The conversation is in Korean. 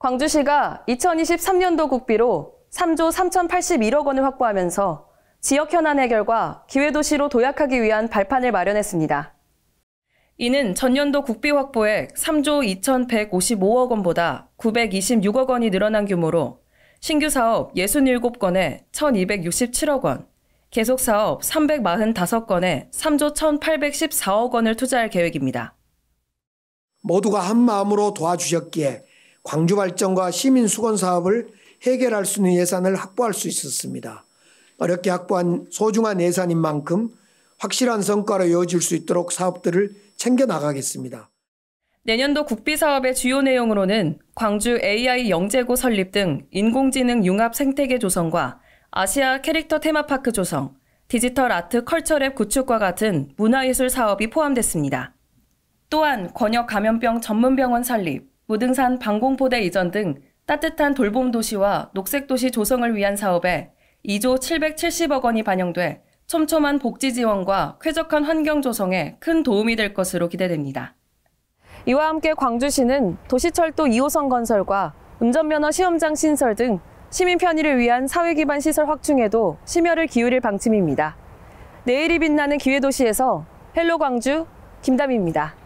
광주시가 2023년도 국비로 3조 3,081억 원을 확보하면서 지역 현안 해결과 기회도시로 도약하기 위한 발판을 마련했습니다. 이는 전년도 국비 확보액 3조 2,155억 원보다 926억 원이 늘어난 규모로 신규 사업 67건에 1,267억 원, 계속 사업 345건에 3조 1,814억 원을 투자할 계획입니다. 모두가 한 마음으로 도와주셨기에 광주 발전과 시민 수건 사업을 해결할 수 있는 예산을 확보할 수 있었습니다. 어렵게 확보한 소중한 예산인 만큼 확실한 성과로 이어질 수 있도록 사업들을 챙겨 나가겠습니다. 내년도 국비 사업의 주요 내용으로는 광주 AI 영재고 설립 등 인공지능 융합 생태계 조성과 아시아 캐릭터 테마파크 조성, 디지털 아트 컬처랩 구축과 같은 문화예술 사업이 포함됐습니다. 또한 권역 감염병 전문병원 설립, 무등산 방공포대 이전 등 따뜻한 돌봄 도시와 녹색 도시 조성을 위한 사업에 2조 770억 원이 반영돼 촘촘한 복지 지원과 쾌적한 환경 조성에 큰 도움이 될 것으로 기대됩니다. 이와 함께 광주시는 도시철도 2호선 건설과 운전면허 시험장 신설 등 시민 편의를 위한 사회 기반 시설 확충에도 심혈을 기울일 방침입니다. 내일이 빛나는 기회도시에서 헬로 광주 김담입니다.